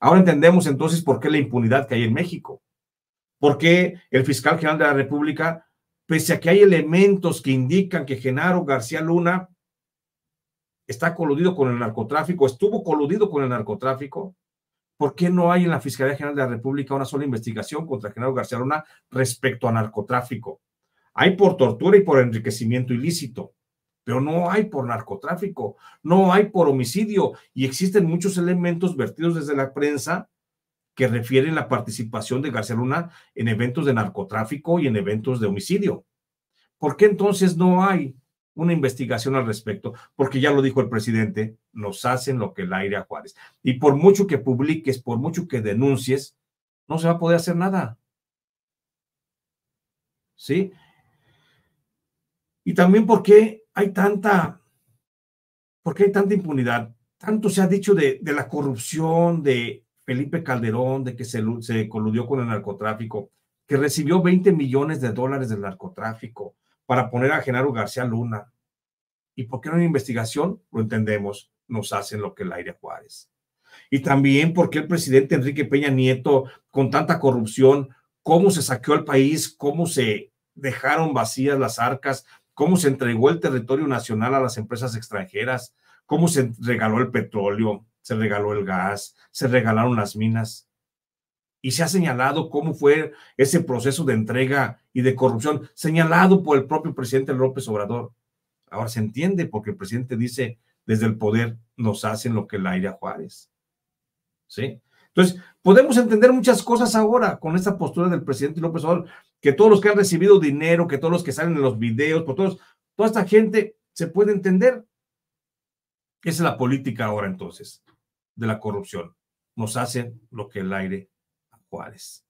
Ahora entendemos entonces por qué la impunidad que hay en México, por qué el fiscal general de la República, pese a que hay elementos que indican que Genaro García Luna está coludido con el narcotráfico, estuvo coludido con el narcotráfico, ¿por qué no hay en la Fiscalía General de la República una sola investigación contra Genaro García Luna respecto a narcotráfico? Hay por tortura y por enriquecimiento ilícito no hay por narcotráfico, no hay por homicidio y existen muchos elementos vertidos desde la prensa que refieren la participación de García Luna en eventos de narcotráfico y en eventos de homicidio. ¿Por qué entonces no hay una investigación al respecto? Porque ya lo dijo el presidente, nos hacen lo que el aire a Juárez. Y por mucho que publiques, por mucho que denuncies, no se va a poder hacer nada. ¿Sí? Y también porque hay tanta, ¿por qué hay tanta impunidad? Tanto se ha dicho de, la corrupción de Felipe Calderón, de que se, coludió con el narcotráfico, que recibió 20 millones de dólares del narcotráfico para poner a Genaro García Luna. ¿Y por qué no hay investigación? Lo entendemos, nos hacen lo que el aire Juárez. Y también porque el presidente Enrique Peña Nieto, con tanta corrupción, cómo se saqueó el país, cómo se dejaron vacías las arcas cómo se entregó el territorio nacional a las empresas extranjeras, cómo se regaló el petróleo, se regaló el gas, se regalaron las minas. Y se ha señalado cómo fue ese proceso de entrega y de corrupción, señalado por el propio presidente López Obrador. Ahora se entiende porque el presidente dice, desde el poder nos hacen lo que la a Juárez. ¿Sí? Entonces, podemos entender muchas cosas ahora con esta postura del presidente López Obrador, que todos los que han recibido dinero, que todos los que salen en los videos, por todos, toda esta gente se puede entender. Esa es la política ahora entonces, de la corrupción. Nos hacen lo que el aire a Juárez.